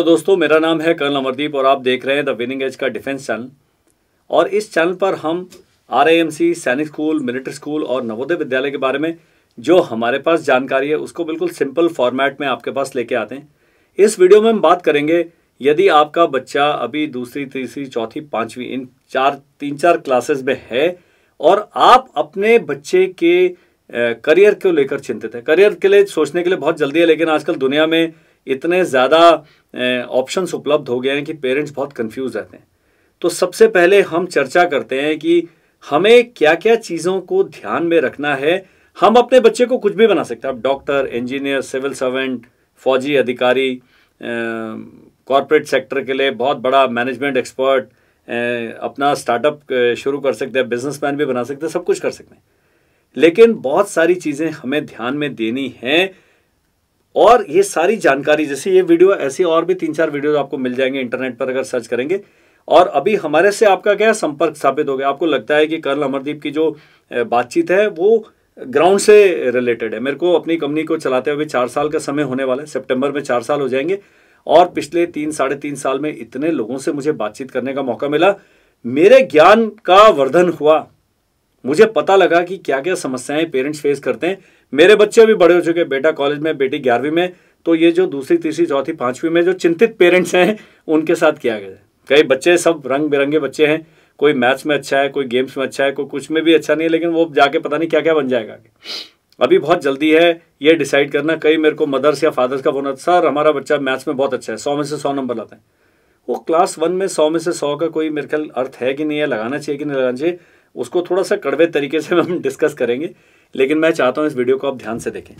hello दोस्तों मेरा नाम है कर्नल अमरदीप और आप देख रहे हैं द विनिंग एज का डिफेंस चैनल और इस चैनल पर हम आर सैनिक स्कूल मिलिट्री स्कूल और नवोदय विद्यालय के बारे में जो हमारे पास जानकारी है उसको बिल्कुल सिंपल फॉर्मेट में आपके पास लेके आते हैं इस वीडियो में हम बात करेंगे यदि आपका बच्चा अभी दूसरी तीसरी चौथी पाँचवीं इन चार तीन चार क्लासेस में है और आप अपने बच्चे के करियर को लेकर चिंतित है करियर के लिए सोचने के लिए बहुत जल्दी है लेकिन आजकल दुनिया में इतने ज़्यादा ऑप्शंस उपलब्ध हो गए हैं कि पेरेंट्स बहुत कंफ्यूज रहते हैं तो सबसे पहले हम चर्चा करते हैं कि हमें क्या क्या चीज़ों को ध्यान में रखना है हम अपने बच्चे को कुछ भी बना सकते हैं आप डॉक्टर इंजीनियर सिविल सर्वेंट फौजी अधिकारी कॉरपोरेट सेक्टर के लिए बहुत बड़ा मैनेजमेंट एक्सपर्ट अपना स्टार्टअप शुरू कर सकते हैं बिजनेसमैन भी बना सकते हैं सब कुछ कर सकते हैं लेकिन बहुत सारी चीज़ें हमें ध्यान में देनी हैं और ये सारी जानकारी जैसे ये वीडियो ऐसे और भी तीन चार वीडियो आपको मिल जाएंगे इंटरनेट पर अगर सर्च करेंगे और अभी हमारे से आपका क्या संपर्क स्थापित हो गया आपको लगता है कि कर्ल अमरदीप की जो बातचीत है वो ग्राउंड से रिलेटेड है मेरे को अपनी कंपनी को चलाते हुए चार साल का समय होने वाला है सितंबर में चार साल हो जाएंगे और पिछले तीन साढ़े तीन साल में इतने लोगों से मुझे बातचीत करने का मौका मिला मेरे ज्ञान का वर्धन हुआ मुझे पता लगा कि क्या क्या समस्याएं पेरेंट्स फेस करते हैं मेरे बच्चे भी बड़े हो चुके हैं बेटा कॉलेज में बेटी ग्यारहवीं में तो ये जो दूसरी तीसरी चौथी पाँचवीं में जो चिंतित पेरेंट्स हैं उनके साथ किया गया है कई बच्चे सब रंग बिरंगे बच्चे हैं कोई मैथ्स में अच्छा है कोई गेम्स में अच्छा है कोई कुछ में भी अच्छा नहीं है लेकिन वो जाके पता नहीं क्या क्या बन जाएगा अभी बहुत जल्दी है ये डिसाइड करना कई मेरे को मदर्स या फादर्स का फोन आता सर हमारा बच्चा मैथ्स में बहुत अच्छा है सौ में से सौ नंबर लाते हैं वो क्लास वन में सौ में से सौ का कोई मेरे ख्याल अर्थ है कि नहीं है लगाना चाहिए कि नहीं लगाना चाहिए उसको थोड़ा सा कड़वे तरीके से हम डिस्कस करेंगे लेकिन मैं चाहता हूं इस वीडियो को आप ध्यान से देखें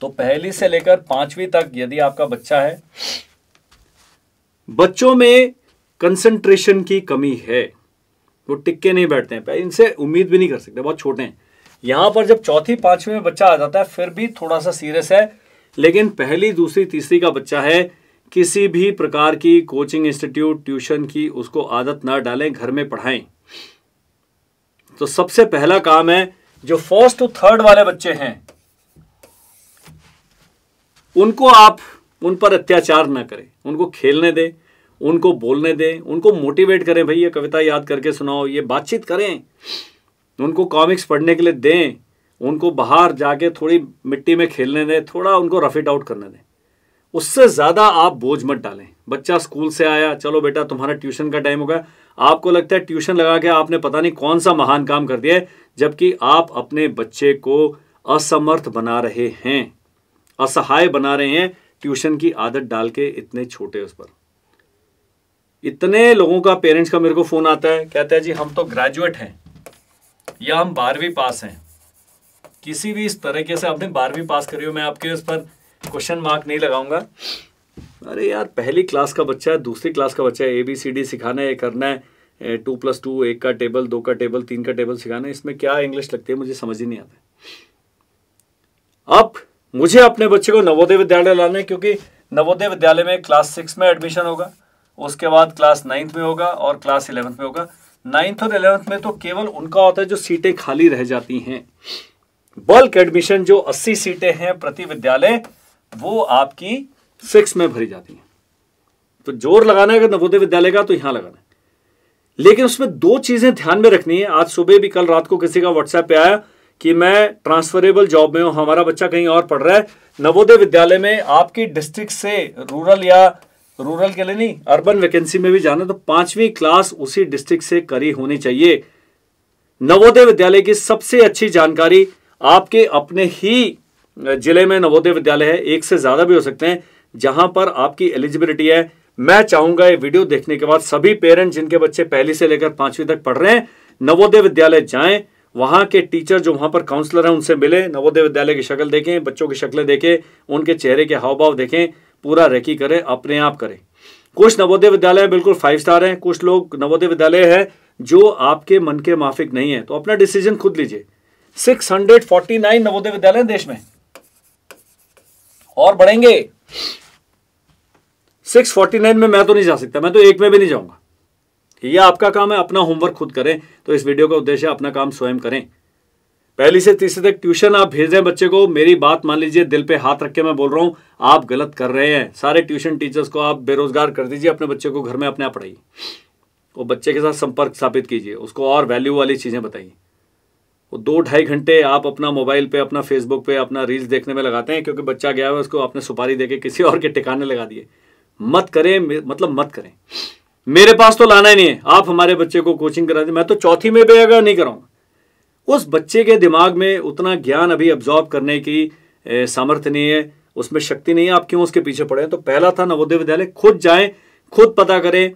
तो पहली से लेकर पांचवी तक यदि आपका बच्चा है बच्चों में कंसंट्रेशन की कमी है वो टिक्के नहीं बैठते हैं इनसे उम्मीद भी नहीं कर सकते बहुत छोटे हैं यहां पर जब चौथी पांचवी में बच्चा आ जाता है फिर भी थोड़ा सा सीरियस है लेकिन पहली दूसरी तीसरी का बच्चा है किसी भी प्रकार की कोचिंग इंस्टीट्यूट ट्यूशन की उसको आदत ना डालें घर में पढ़ाएं तो सबसे पहला काम है जो फर्स्ट टू थर्ड वाले बच्चे हैं उनको आप उन पर अत्याचार ना करें उनको खेलने दें उनको बोलने दें उनको मोटिवेट करें भाई ये कविता याद करके सुनाओ ये बातचीत करें उनको कॉमिक्स पढ़ने के लिए दें उनको बाहर जाके थोड़ी मिट्टी में खेलने दें थोड़ा उनको रफ इट आउट करने दें उससे ज़्यादा आप बोझ मत डालें बच्चा स्कूल से आया चलो बेटा तुम्हारा ट्यूशन का टाइम होगा आपको लगता है ट्यूशन लगा के आपने पता नहीं कौन सा महान काम कर दिया है जबकि आप अपने बच्चे को असमर्थ बना रहे हैं असहाय बना रहे हैं ट्यूशन की आदत डाल के इतने छोटे उस पर इतने लोगों का पेरेंट्स का मेरे को फ़ोन आता है कहता है जी हम तो ग्रेजुएट हैं या हम बारहवीं पास हैं किसी भी इस तरीके से आपने बारहवीं पास करी हो मैं आपके उस पर क्वेश्चन मार्क नहीं लगाऊंगा अरे यार पहली क्लास का बच्चा है दूसरी क्लास का बच्चा है ए बी सी डी सिखाना है करना है टू प्लस टू एक का टेबल दो का टेबल तीन का टेबल सिखाना है इसमें क्या इंग्लिश लगती है मुझे समझ ही नहीं आता अब मुझे अपने बच्चे को नवोदय विद्यालय लाना है क्योंकि नवोदय विद्यालय में क्लास सिक्स में एडमिशन होगा उसके बाद क्लास नाइन्थ में होगा और क्लास इलेवंथ में होगा नाइन्थ और इलेवंथ में तो केवल उनका होता है जो सीटें खाली रह जाती हैं बल्क एडमिशन जो अस्सी सीटें हैं प्रति विद्यालय वो आपकी सिक्स में भरी जाती हैं तो जोर लगाना है अगर नवोदय विद्यालय का तो यहां लगाना है लेकिन उसमें दो चीजें ध्यान में रखनी है आज सुबह भी कल रात को किसी का व्हाट्सएप पे आया कि मैं ट्रांसफरेबल जॉब में हूं हमारा बच्चा कहीं और पढ़ रहा है नवोदय विद्यालय में आपकी डिस्ट्रिक्ट से रूरल या रूरल के लिए नहीं अर्बन वैकेंसी में भी जाना तो पांचवी क्लास उसी डिस्ट्रिक्ट से करी होनी चाहिए नवोदय विद्यालय की सबसे अच्छी जानकारी आपके अपने ही जिले में नवोदय विद्यालय है एक से ज्यादा भी हो सकते हैं जहां पर आपकी एलिजिबिलिटी है मैं चाहूंगा ये वीडियो देखने के बाद सभी पेरेंट जिनके बच्चे पहली से लेकर पांचवी तक पढ़ रहे हैं नवोदय विद्यालय जाएं वहां के टीचर जो वहां पर काउंसलर हैं उनसे मिले नवोदय विद्यालय की शक्ल देखें बच्चों की शक्लें देखें उनके चेहरे के हाव भाव देखें पूरा रेकी करें अपने आप करें कुछ नवोदय विद्यालय बिल्कुल फाइव स्टार हैं कुछ लोग नवोदय विद्यालय है जो आपके मन के माफिक नहीं है तो अपना डिसीजन खुद लीजिए 649 नवोदय विद्यालय देश में और बढ़ेंगे सिक्स फोर्टी नाइन में मैं तो नहीं जा सकता मैं तो एक में भी नहीं जाऊंगा ये आपका काम है अपना होमवर्क खुद करें तो इस वीडियो का उद्देश्य अपना काम स्वयं करें पहली से तीसरे तक ट्यूशन आप भेज रहे हैं बच्चे को मेरी बात मान लीजिए दिल पे हाथ रख के मैं बोल रहा हूँ आप गलत कर रहे हैं सारे ट्यूशन टीचर्स को आप बेरोजगार कर दीजिए अपने बच्चे को घर में अपने आप पढ़ाइए वो बच्चे के साथ संपर्क स्थापित कीजिए उसको और वैल्यू वाली चीज़ें बताइए वो दो ढाई घंटे आप अपना मोबाइल पे अपना फेसबुक पे अपना रील्स देखने में लगाते हैं क्योंकि बच्चा गया है उसको आपने सुपारी देके किसी और के ठिकाने लगा दिए मत करें मतलब मत करें मेरे पास तो लाना ही नहीं है आप हमारे बच्चे को कोचिंग करा दें मैं तो चौथी में भी अगर नहीं कराऊंगा उस बच्चे के दिमाग में उतना ज्ञान अभी अब्जॉर्ब करने की सामर्थ्य नहीं है उसमें शक्ति नहीं है आप क्यों उसके पीछे पड़े तो पहला था नवोदय विद्यालय खुद जाएं खुद पता करें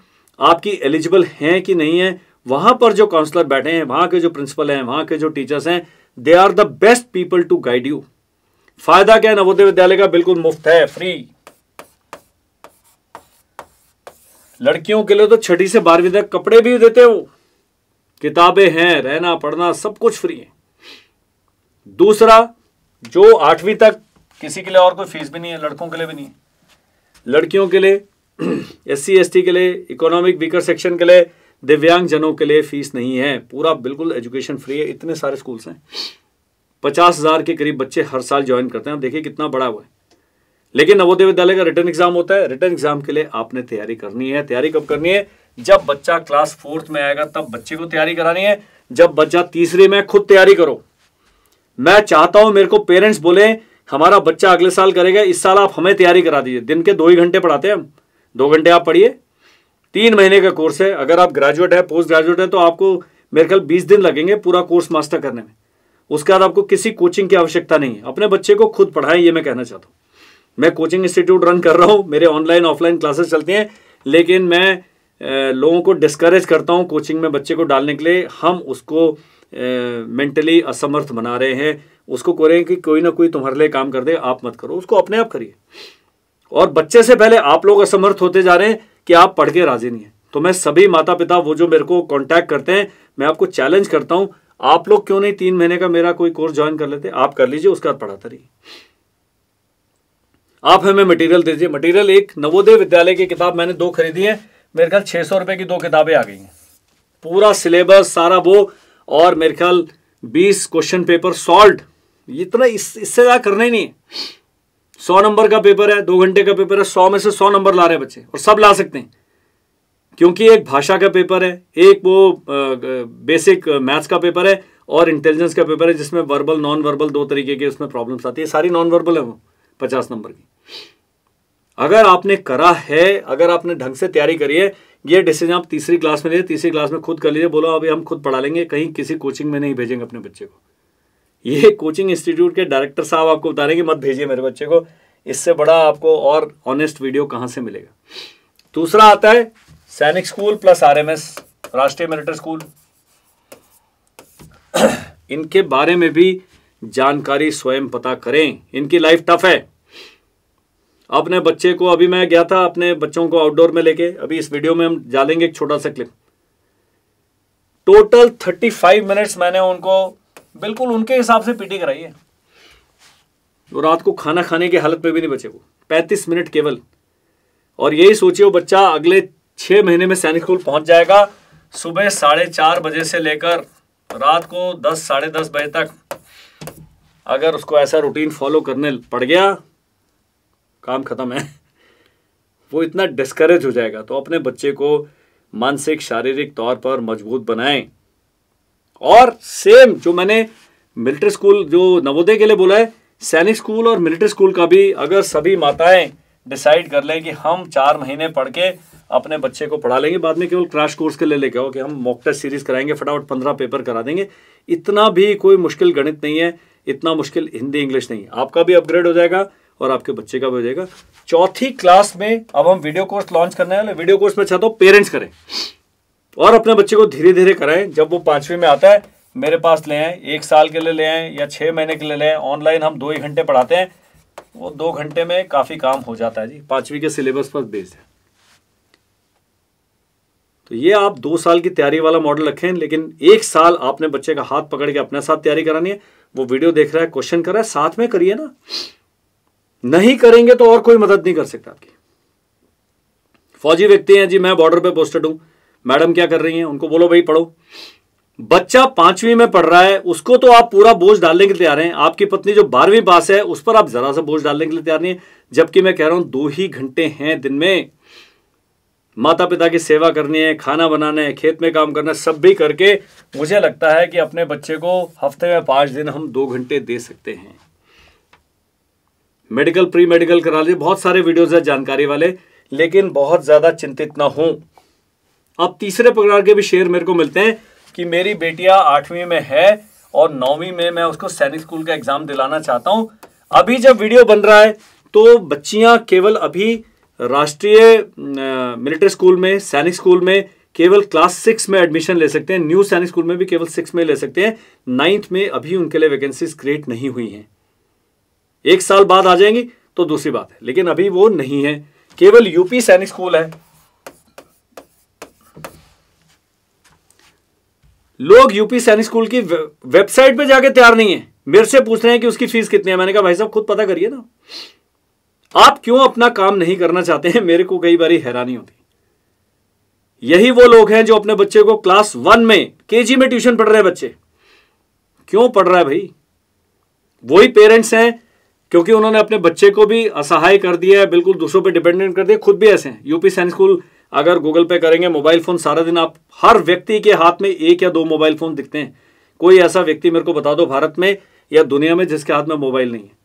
आपकी एलिजिबल हैं कि नहीं है वहां पर जो काउंसलर बैठे हैं वहां के जो प्रिंसिपल हैं वहां के जो टीचर्स हैं they are the best people to guide you फायदा क्या है नवोदय विद्यालय का बिल्कुल मुफ्त है फ्री लड़कियों के लिए तो छठी से बारहवीं तक कपड़े भी देते हो किताबें हैं रहना पढ़ना सब कुछ फ्री है दूसरा जो आठवीं तक किसी के लिए और कोई फीस भी नहीं है लड़कों के लिए भी नहीं है लड़कियों के लिए एस सी के लिए इकोनॉमिक वीकर सेक्शन के लिए दिव्यांग जनों के लिए फीस नहीं है पूरा बिल्कुल एजुकेशन फ्री है इतने सारे स्कूल्स हैं पचास हज़ार के करीब बच्चे हर साल ज्वाइन करते हैं आप देखिए कितना बड़ा हुआ है लेकिन नवोदय विद्यालय का रिटर्न एग्जाम होता है रिटर्न एग्जाम के लिए आपने तैयारी करनी है तैयारी कब करनी है जब बच्चा क्लास फोर्थ में आएगा तब बच्चे को तैयारी करानी है जब बच्चा तीसरे में खुद तैयारी करो मैं चाहता हूं मेरे को पेरेंट्स बोले हमारा बच्चा अगले साल करेगा इस साल आप हमें तैयारी करा दीजिए दिन के दो ही घंटे पढ़ाते हैं हम दो घंटे आप पढ़िए तीन महीने का कोर्स है अगर आप ग्रेजुएट है पोस्ट ग्रेजुएट है तो आपको मेरे ख्याल बीस दिन लगेंगे पूरा कोर्स मास्टर करने में उसके बाद आपको किसी कोचिंग की आवश्यकता नहीं है अपने बच्चे को खुद पढ़ाएं ये मैं कहना चाहता हूँ मैं कोचिंग इंस्टीट्यूट रन कर रहा हूँ मेरे ऑनलाइन ऑफलाइन क्लासेस चलते हैं लेकिन मैं लोगों को डिस्करेज करता हूँ कोचिंग में बच्चे को डालने के लिए हम उसको मेंटली असमर्थ बना रहे हैं उसको कह रहे हैं कि कोई ना कोई तुम्हारे लिए काम कर दे आप मत करो उसको अपने आप करिए और बच्चे से पहले आप लोग असमर्थ होते जा रहे हैं कि आप पढ़ के राजी नहीं हैं तो मैं सभी माता पिता वो जो मेरे को कांटेक्ट करते हैं मैं आपको चैलेंज करता हूँ आप लोग क्यों नहीं तीन महीने का मेरा कोई कोर्स ज्वाइन कर लेते आप कर लीजिए उसके बाद पढ़ाते रहिए आप हमें मटेरियल दीजिए मटेरियल एक नवोदय विद्यालय की किताब मैंने दो खरीदी है मेरे ख्याल छः सौ की दो किताबें आ गई हैं पूरा सिलेबस सारा वो और मेरे ख्याल बीस क्वेश्चन पेपर सॉल्व इतना इस इससे ज़्यादा करना ही नहीं है सौ नंबर का पेपर है दो घंटे का पेपर है सौ में से सौ नंबर ला रहे हैं बच्चे और सब ला सकते हैं क्योंकि एक भाषा का पेपर है एक वो बेसिक मैथ्स का पेपर है और इंटेलिजेंस का पेपर है जिसमें वर्बल नॉन वर्बल दो तरीके के उसमें प्रॉब्लम्स आती है सारी नॉन वर्बल है वो पचास नंबर की अगर आपने करा है अगर आपने ढंग से तैयारी करी है ये डिसीजन आप तीसरी क्लास में लीजिए तीसरी क्लास में खुद कर लीजिए बोलो अभी हम खुद पढ़ा लेंगे कहीं किसी कोचिंग में नहीं भेजेंगे अपने बच्चे को ये कोचिंग इंस्टीट्यूट के डायरेक्टर साहब आपको बता रहे हैं कि मत भेजिए मेरे बच्चे को इससे बड़ा आपको और ऑनेस्ट वीडियो कहाँ से मिलेगा दूसरा आता है Sainik school plus RMS Rashtriya military school इनके बारे में भी जानकारी स्वयं पता करें इनकी लाइफ टफ है अपने बच्चे को अभी मैं गया था अपने बच्चों को आउटडोर में लेके अभी इस वीडियो में हम डालेंगे एक छोटा सा clip total thirty five minutes मैंने उनको बिल्कुल उनके हिसाब से पीटी कराई है वो रात को खाना खाने की हालत में भी नहीं बचे वो पैंतीस मिनट केवल और यही सोचिए वो बच्चा अगले छः महीने में सैनिक स्कूल पहुंच जाएगा सुबह साढ़े चार बजे से लेकर रात को दस साढ़े दस बजे तक अगर उसको ऐसा रूटीन फॉलो करने पड़ गया काम ख़त्म है वो इतना डिस्करेज हो जाएगा तो अपने बच्चे को मानसिक शारीरिक तौर पर मजबूत बनाएं और सेम जो मैंने मिलिट्री स्कूल जो नवोदय के लिए बोला है सैनिक स्कूल और मिलिट्री स्कूल का भी अगर सभी माताएं डिसाइड कर लें कि हम चार महीने पढ़ के अपने बच्चे को पढ़ा लेंगे बाद में केवल क्रैश कोर्स के लिए लेके आओ कि हम मॉक टेस्ट सीरीज कराएंगे फटाफट पंद्रह पेपर करा देंगे इतना भी कोई मुश्किल गणित नहीं है इतना मुश्किल हिंदी इंग्लिश नहीं आपका भी अपग्रेड हो जाएगा और आपके बच्चे का भी हो जाएगा चौथी क्लास में अब हम वीडियो कोर्स लॉन्च करने वाले वीडियो कोर्स में अच्छा तो पेरेंट्स करें और अपने बच्चे को धीरे धीरे कराएं जब वो पांचवी में आता है मेरे पास ले आए एक साल के लिए ले आए या छह महीने के लिए ले आए ऑनलाइन हम दो ही घंटे पढ़ाते हैं वो दो घंटे में काफ़ी काम हो जाता है जी पांचवी के सिलेबस पर बेस्ड है तो ये आप दो साल की तैयारी वाला मॉडल रखें लेकिन एक साल आपने बच्चे का हाथ पकड़ के अपने साथ तैयारी करानी है वो वीडियो देख रहा है क्वेश्चन कर रहा है साथ में करिए ना नहीं करेंगे तो और कोई मदद नहीं कर सकता आपकी फौजी व्यक्ति हैं जी मैं बॉर्डर पे पोस्टेड हूं मैडम क्या कर रही हैं उनको बोलो भाई पढ़ो बच्चा पांचवी में पढ़ रहा है उसको तो आप पूरा बोझ डालने के लिए तैयार हैं आपकी पत्नी जो बारहवीं पास है उस पर आप जरा सा बोझ डालने के लिए तैयार नहीं है जबकि मैं कह रहा हूं दो ही घंटे हैं दिन में माता पिता की सेवा करनी है खाना बनाना है खेत में काम करना है सब भी करके मुझे लगता है कि अपने बच्चे को हफ्ते में पाँच दिन हम दो घंटे दे सकते हैं मेडिकल प्री मेडिकल करा लीजिए बहुत सारे वीडियोज है जानकारी वाले लेकिन बहुत ज़्यादा चिंतित ना हों अब तीसरे प्रकार के भी शेयर मेरे को मिलते हैं कि मेरी बेटिया आठवीं में है और नौवीं में मैं उसको सैनिक स्कूल का एग्ज़ाम दिलाना चाहता हूँ अभी जब वीडियो बन रहा है तो बच्चियाँ केवल अभी राष्ट्रीय मिलिट्री स्कूल में सैनिक स्कूल में केवल क्लास सिक्स में एडमिशन ले सकते हैं न्यू सैनिक स्कूल में भी केवल सिक्स में ले सकते हैं नाइन्थ में अभी उनके लिए वैकेंसीज क्रिएट नहीं हुई हैं एक साल बाद आ जाएंगी तो दूसरी बात है लेकिन अभी वो नहीं है केवल यूपी सैनिक स्कूल है लोग यूपी सैनिक स्कूल की वेबसाइट पे जाके तैयार नहीं है मेरे से पूछ रहे हैं कि उसकी फीस कितनी है मैंने कहा भाई साहब खुद पता करिए ना आप क्यों अपना काम नहीं करना चाहते हैं मेरे को कई बार हैरानी होती यही वो लोग हैं जो अपने बच्चे को क्लास वन में केजी में ट्यूशन पढ़ रहे हैं बच्चे क्यों पढ़ रहा है भाई वही पेरेंट्स हैं क्योंकि उन्होंने अपने बच्चे को भी असहाय कर दिया है बिल्कुल दूसरों पे डिपेंडेंट कर दिया खुद भी ऐसे हैं यूपी साइंस स्कूल अगर गूगल पे करेंगे मोबाइल फोन सारा दिन आप हर व्यक्ति के हाथ में एक या दो मोबाइल फोन दिखते हैं कोई ऐसा व्यक्ति मेरे को बता दो भारत में या दुनिया में जिसके हाथ में मोबाइल नहीं है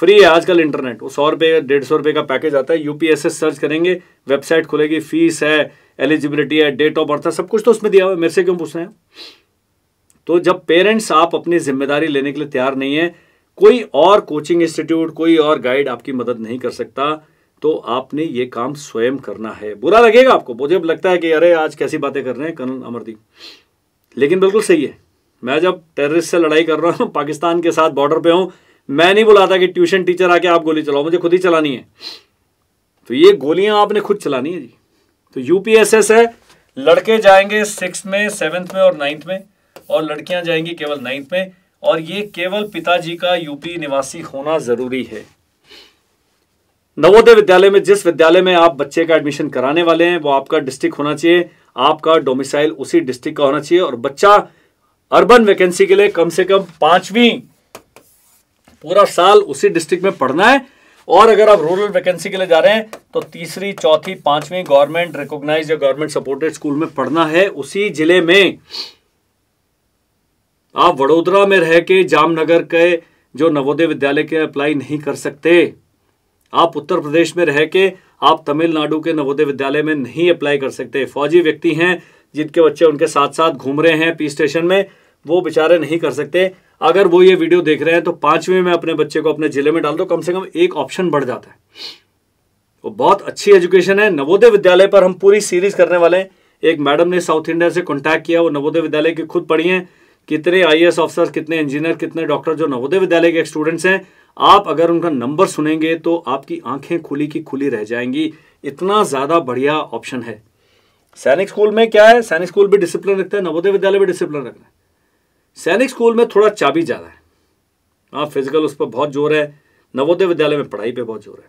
फ्री है आजकल इंटरनेट वो सौ रुपये डेढ़ सौ रुपये का पैकेज आता है यूपीएसएस सर्च करेंगे वेबसाइट खुलेगी फीस है एलिजिबिलिटी है डेट ऑफ बर्थ है सब कुछ तो उसमें दिया हुआ है मेरे से क्यों पूछ रहे हैं तो जब पेरेंट्स आप अपनी जिम्मेदारी लेने के लिए तैयार नहीं है कोई और कोचिंग इंस्टीट्यूट कोई और गाइड आपकी मदद नहीं कर सकता तो आपने ये काम स्वयं करना है बुरा लगेगा आपको मुझे लगता है कि अरे आज कैसी बातें कर रहे हैं कर्नल अमरदीप लेकिन बिल्कुल सही है मैं जब टेररिस्ट से लड़ाई कर रहा हूँ पाकिस्तान के साथ बॉर्डर पे हूँ मैं नहीं बोला था कि ट्यूशन टीचर आके आप गोली चलाओ मुझे खुद ही चलानी है तो ये गोलियां आपने खुद चलानी है जी तो यूपीएसएस है लड़के जाएंगे सिक्स में सेवन्थ में और नाइन्थ में और लड़कियां जाएंगी केवल नाइन्थ में और ये केवल पिताजी का यूपी निवासी होना जरूरी है नवोदय विद्यालय में जिस विद्यालय में आप बच्चे का एडमिशन कराने वाले हैं वो आपका डिस्ट्रिक्ट होना चाहिए आपका डोमिसाइल उसी डिस्ट्रिक्ट का होना चाहिए और बच्चा अर्बन वैकेंसी के लिए कम से कम पांचवी पूरा साल उसी डिस्ट्रिक्ट में पढ़ना है और अगर आप रूरल वैकेंसी के लिए जा रहे हैं तो तीसरी चौथी पांचवी गवर्नमेंट रिकॉग्नाइज या गवर्नमेंट सपोर्टेड स्कूल में पढ़ना है उसी जिले में आप वडोदरा में रह के जामनगर के जो नवोदय विद्यालय के अप्लाई नहीं कर सकते आप उत्तर प्रदेश में रह के आप तमिलनाडु के नवोदय विद्यालय में नहीं अप्लाई कर सकते फौजी व्यक्ति हैं जिनके बच्चे उनके साथ साथ घूम रहे हैं पी स्टेशन में वो बेचारे नहीं कर सकते अगर वो ये वीडियो देख रहे हैं तो पांचवें में अपने बच्चे को अपने जिले में डाल दो कम से कम एक ऑप्शन बढ़ जाता है वो बहुत अच्छी एजुकेशन है नवोदय विद्यालय पर हम पूरी सीरीज करने वाले हैं एक मैडम ने साउथ इंडिया से कॉन्टैक्ट किया वो नवोदय विद्यालय की खुद पढ़ी है कितने आई ऑफिसर कितने इंजीनियर कितने डॉक्टर जो नवोदय विद्यालय के स्टूडेंट्स हैं आप अगर उनका नंबर सुनेंगे तो आपकी आंखें खुली की खुली रह जाएंगी इतना ज़्यादा बढ़िया ऑप्शन है सैनिक स्कूल में क्या है सैनिक स्कूल भी डिसिप्लिन रखते हैं नवोदय विद्यालय भी डिसिप्लिन रखना है सैनिक स्कूल में थोड़ा चाबी ज़्यादा है हाँ फिजिकल उस पर बहुत जोर है नवोदय विद्यालय में पढ़ाई पे बहुत जोर है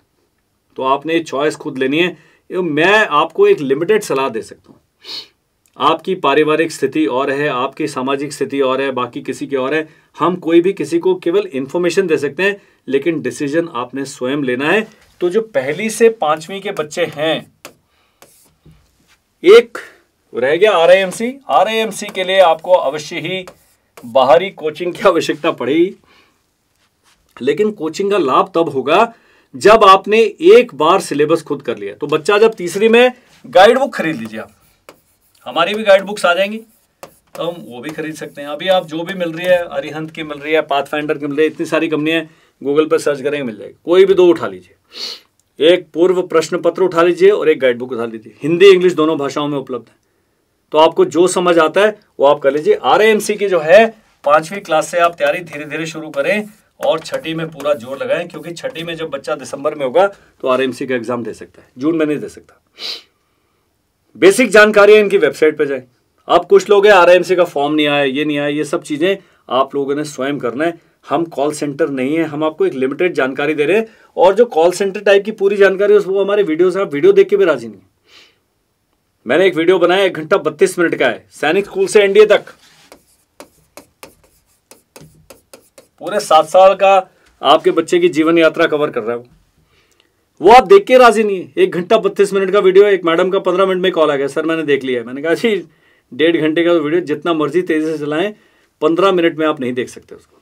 तो आपने ये चॉइस खुद लेनी है मैं आपको एक लिमिटेड सलाह दे सकता हूँ आपकी पारिवारिक स्थिति और है आपकी सामाजिक स्थिति और है बाकी किसी की और है हम कोई भी किसी को केवल इन्फॉर्मेशन दे सकते हैं लेकिन डिसीजन आपने स्वयं लेना है तो जो पहली से पांचवी के बच्चे हैं एक रह गया आर आई के लिए आपको अवश्य ही बाहरी कोचिंग की आवश्यकता पड़ेगी लेकिन कोचिंग का लाभ तब होगा जब आपने एक बार सिलेबस खुद कर लिया तो बच्चा जब तीसरी में गाइड बुक खरीद लीजिए आप हमारी भी गाइड बुक्स आ जाएंगी तो हम वो भी खरीद सकते हैं अभी आप जो भी मिल रही है अरिहंत की मिल रही है पाथ फाइंडर की मिल रही है इतनी सारी कंपनियां गूगल पर सर्च करेंगे मिल जाएगी कोई भी दो उठा लीजिए एक पूर्व प्रश्न पत्र उठा लीजिए और एक गाइड बुक उठा लीजिए हिंदी इंग्लिश दोनों भाषाओं में उपलब्ध है तो आपको जो समझ आता है वो आप कर लीजिए आर की जो है पांचवी क्लास से आप तैयारी धीरे धीरे शुरू करें और छठी में पूरा जोर लगाएं क्योंकि छठी में जब बच्चा दिसंबर में होगा तो आर का एग्जाम दे सकता है जून में नहीं दे सकता बेसिक जानकारी इनकी वेबसाइट पर जाए अब कुछ लोग हैं आर का फॉर्म नहीं आया ये नहीं आया ये सब चीज़ें आप लोगों ने स्वयं करना है हम कॉल सेंटर नहीं है हम आपको एक लिमिटेड जानकारी दे रहे हैं और जो कॉल सेंटर टाइप की पूरी जानकारी है वो हमारे वीडियोस आप वीडियो देख के भी राजी नहीं मैंने एक वीडियो बनाया एक घंटा बत्तीस मिनट का है सैनिक स्कूल से एनडीए तक पूरे सात साल का आपके बच्चे की जीवन यात्रा कवर कर रहा है वो आप देख के राजी नहीं है एक घंटा बत्तीस मिनट का वीडियो एक मैडम का पंद्रह मिनट में कॉल आ गया सर मैंने देख लिया है मैंने कहा जी डेढ़ घंटे का वीडियो जितना मर्जी तेज़ी से चलाएं पंद्रह मिनट में आप नहीं देख सकते उसको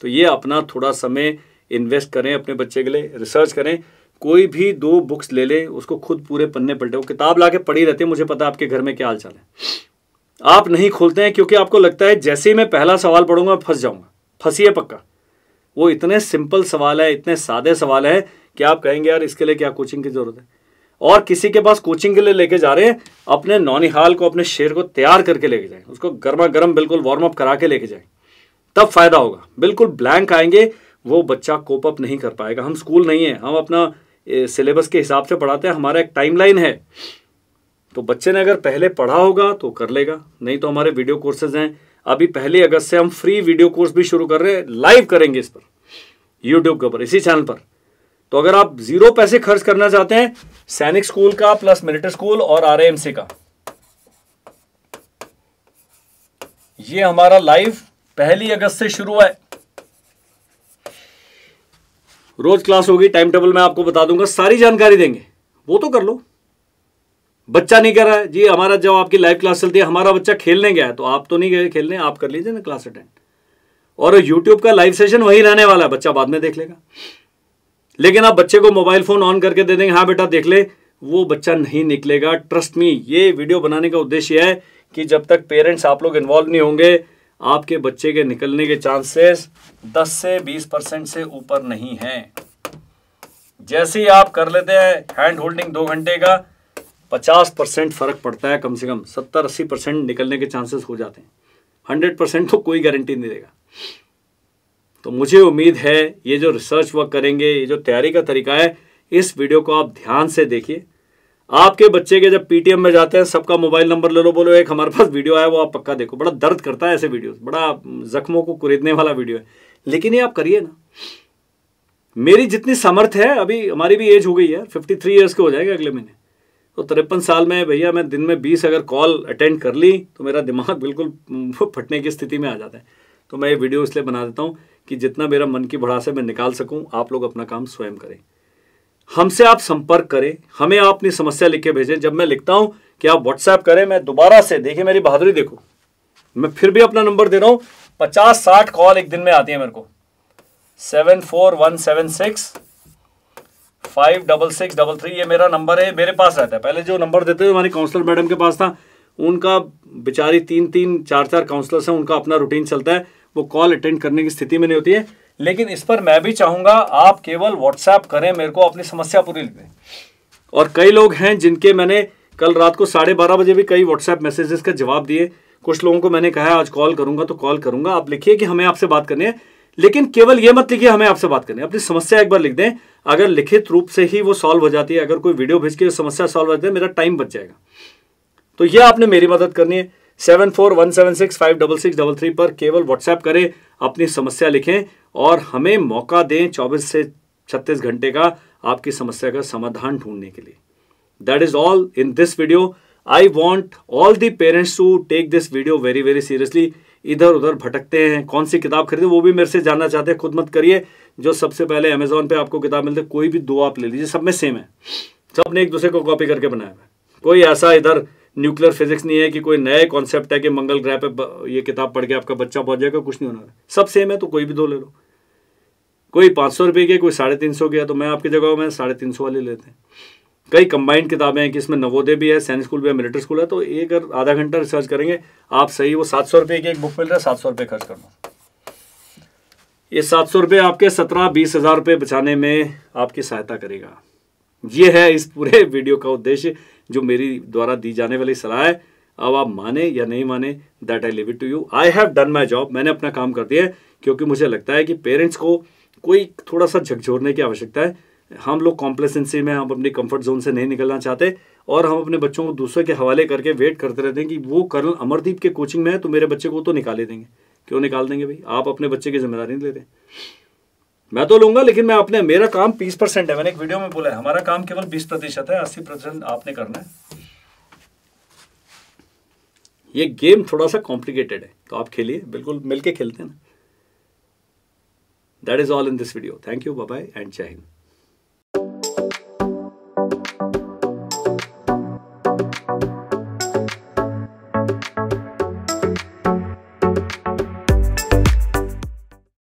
तो ये अपना थोड़ा समय इन्वेस्ट करें अपने बच्चे के लिए रिसर्च करें कोई भी दो बुक्स ले ले उसको खुद पूरे पन्ने पलटे वो किताब ला के पढ़ी रहती है मुझे पता आपके घर में क्या हाल चाल है आप नहीं खोलते हैं क्योंकि आपको लगता है जैसे ही मैं पहला सवाल पढ़ूंगा मैं फंस जाऊंगा फंसी पक्का वो इतने सिंपल सवाल है इतने सादे सवाल है कि आप कहेंगे यार इसके लिए क्या कोचिंग की ज़रूरत है और किसी के पास कोचिंग के लिए लेके जा रहे हैं अपने नौनिहाल को अपने शेर को तैयार करके लेके जाएं उसको गर्मा गर्म बिल्कुल वार्म अप करा के लेके जाएं तब फ़ायदा होगा बिल्कुल ब्लैंक आएंगे वो बच्चा कोप अप नहीं कर पाएगा हम स्कूल नहीं है हम अपना सिलेबस के हिसाब से पढ़ाते हैं हमारा एक टाइमलाइन है तो बच्चे ने अगर पहले पढ़ा होगा तो कर लेगा नहीं तो हमारे वीडियो कोर्सेज हैं अभी पहली अगस्त से हम फ्री वीडियो कोर्स भी शुरू कर रहे हैं लाइव करेंगे इस पर यूट्यूब के ऊपर इसी चैनल पर तो अगर आप जीरो पैसे खर्च करना चाहते हैं सैनिक स्कूल का प्लस मिलिट्री स्कूल और आर का ये हमारा लाइव पहली अगस्त से शुरू है रोज क्लास होगी टाइम टेबल मैं आपको बता दूंगा सारी जानकारी देंगे वो तो कर लो बच्चा नहीं कर रहा है जी हमारा जब आपकी लाइव क्लास चलती है हमारा बच्चा खेलने गया है तो आप तो नहीं गए खेलने आप कर लीजिए ना क्लास अटेंड और यूट्यूब का लाइव सेशन वही रहने वाला है बच्चा बाद में देख लेगा लेकिन आप बच्चे को मोबाइल फोन ऑन करके दे देंगे हाँ बेटा देख ले वो बच्चा नहीं निकलेगा ट्रस्ट मी ये वीडियो बनाने का उद्देश्य है कि जब तक पेरेंट्स आप लोग इन्वॉल्व नहीं होंगे आपके बच्चे के निकलने के चांसेस दस से बीस परसेंट से ऊपर नहीं है जैसे ही आप कर लेते हैं हैंड होल्डिंग दो घंटे का पचास परसेंट फर्क पड़ता है कम से कम सत्तर अस्सी परसेंट निकलने के चांसेस हो जाते हैं हंड्रेड परसेंट तो कोई गारंटी नहीं देगा तो मुझे उम्मीद है ये जो रिसर्च वर्क करेंगे ये जो तैयारी का तरीका है इस वीडियो को आप ध्यान से देखिए आपके बच्चे के जब पीटीएम में जाते हैं सबका मोबाइल नंबर ले लो बोलो एक हमारे पास वीडियो आया वो आप पक्का देखो बड़ा दर्द करता है ऐसे वीडियो बड़ा जख्मों को कुरेदने वाला वीडियो है लेकिन ये आप करिए ना मेरी जितनी समर्थ है अभी हमारी भी एज हो गई है फिफ्टी थ्री ईयर्स के हो जाएंगे अगले महीने तो तिरपन साल में भैया मैं दिन में बीस अगर कॉल अटेंड कर ली तो मेरा दिमाग बिल्कुल फटने की स्थिति में आ जाता है तो मैं ये वीडियो इसलिए बना देता हूँ कि जितना मेरा मन की भड़ास है मैं निकाल सकूँ आप लोग अपना काम स्वयं करें हमसे आप संपर्क करें हमें आप अपनी समस्या लिख के भेजें जब मैं लिखता हूँ कि आप व्हाट्सएप करें मैं दोबारा से देखिए मेरी बहादुरी देखो मैं फिर भी अपना नंबर दे रहा हूँ पचास साठ कॉल एक दिन में आती है मेरे को seven four one seven six five double six double three ये मेरा नंबर है मेरे पास रहता है पहले जो नंबर देते थे हमारी काउंसलर मैडम के पास था उनका बेचारी तीन तीन चार चार काउंसलर हैं उनका अपना रूटीन चलता है वो कॉल अटेंड करने की स्थिति में नहीं होती है लेकिन इस पर मैं भी चाहूँगा आप केवल व्हाट्सएप करें मेरे को अपनी समस्या पूरी लिख दें और कई लोग हैं जिनके मैंने कल रात को साढ़े बारह बजे भी कई व्हाट्सएप मैसेजेस का जवाब दिए कुछ लोगों को मैंने कहा आज कॉल करूंगा तो कॉल करूंगा आप लिखिए कि हमें आपसे बात करनी है लेकिन केवल ये मत लिखिए हमें आपसे बात करनी है अपनी समस्या एक बार लिख दें अगर लिखित रूप से ही वो सॉल्व हो जाती है अगर कोई वीडियो भेज के समस्या सॉल्व हो जाती है मेरा टाइम बच जाएगा तो ये आपने मेरी मदद करनी है seven four one seven six five double six double three पर केवल व्हाट्सएप करें अपनी समस्या लिखें और हमें मौका दें चौबीस से छत्तीस घंटे का आपकी समस्या का समाधान ढूंढने के लिए that is all in this video I want all the parents to take this video very very seriously इधर उधर भटकते हैं कौन सी किताब खरीदे वो भी मेरे से जानना चाहते हैं खुद मत करिए जो सबसे पहले अमेजोन पे आपको किताब मिलती है कोई भी दो आप ले लीजिए सब में सेम है सब ने एक दूसरे को कॉपी करके बनाया हुआ है कोई ऐसा इधर न्यूक्लियर फिजिक्स नहीं है कि कोई नए कॉन्सेप्ट है कि मंगल ग्रह पे ये किताब पढ़ के आपका बच्चा पहुंच जाएगा कुछ नहीं होना सब सेम है तो कोई भी दो ले लो कोई पाँच सौ रुपये की कोई साढ़े तीन सौ की है तो मैं आपकी जगह में साढ़े तीन सौ वाले लेते हैं कई कंबाइंड किताबें हैं कि इसमें नवोदय भी है सैनिक स्कूल भी है मिलिट्री स्कूल है तो एक अगर आधा घंटा रिसर्च करेंगे आप सही वो सात सौ रुपये की एक बुक मिल रहा है सात सौ रुपये खर्च करना ये सात सौ रुपये आपके सत्रह बीस हज़ार रुपये बचाने में आपकी सहायता करेगा ये है इस पूरे वीडियो का उद्देश्य जो मेरी द्वारा दी जाने वाली सलाह है अब आप माने या नहीं माने that I leave it to you I have done my job मैंने अपना काम कर दिया है क्योंकि मुझे लगता है कि पेरेंट्स को कोई थोड़ा सा झकझोरने की आवश्यकता है हम लोग कॉम्प्लेसेंसी में हम अपनी कंफर्ट जोन से नहीं निकलना चाहते और हम अपने बच्चों को दूसरे के हवाले करके वेट करते रहते हैं कि वो कर्नल अमरदीप के कोचिंग में है तो मेरे बच्चे को तो निकाले देंगे क्यों निकाल देंगे भाई आप अपने बच्चे की जिम्मेदारी नहीं लेते मैं तो लूंगा लेकिन मैं अपने मेरा काम बीस परसेंट है मैंने एक वीडियो में बोला है हमारा काम केवल बीस प्रतिशत है अस्सी आपने करना है ये गेम थोड़ा सा कॉम्प्लिकेटेड है तो आप खेलिए बिल्कुल मिलके खेलते हैं ना that is all in this video thank you bye and Jai Hind